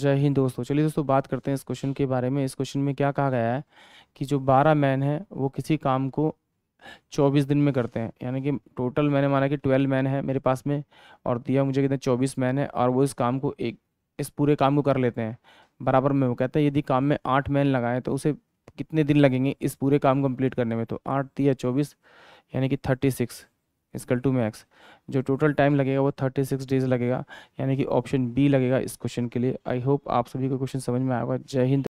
जय हिंद दोस्तों चलिए दोस्तों बात करते हैं इस क्वेश्चन के बारे में इस क्वेश्चन में क्या कहा गया है कि जो बारह मैन है वो किसी काम को चौबीस दिन में करते हैं यानी कि टोटल मैंने माना कि ट्वेल्व मैन है मेरे पास में और दिया मुझे कितने चौबीस मैन है और वो इस काम को एक इस पूरे काम को कर लेते हैं बराबर में वो कहते हैं यदि काम में आठ मैन लगाएं तो उसे कितने दिन लगेंगे इस पूरे काम को कंप्लीट करने में तो आठ दिया चौबीस यानी कि thirty six is equal to max जो टोटल टाइम लगेगा वो थर्टी सिक्स डेज लगेगा यानी कि ऑप्शन बी लगेगा इस क्वेश्चन के लिए आई होप आप सभी को क्वेश्चन समझ में आएगा जय हिंद